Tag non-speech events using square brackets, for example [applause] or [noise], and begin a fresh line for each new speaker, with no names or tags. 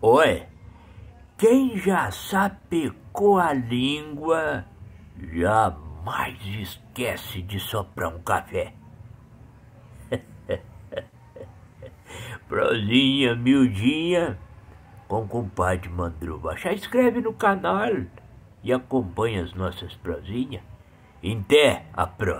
Oi, quem já sapecou a língua jamais esquece de soprar um café. [laughs] Prozinha miudinha com o compadre Mandruba. Já escreve no canal e acompanha as nossas prozinhas. Até a próxima.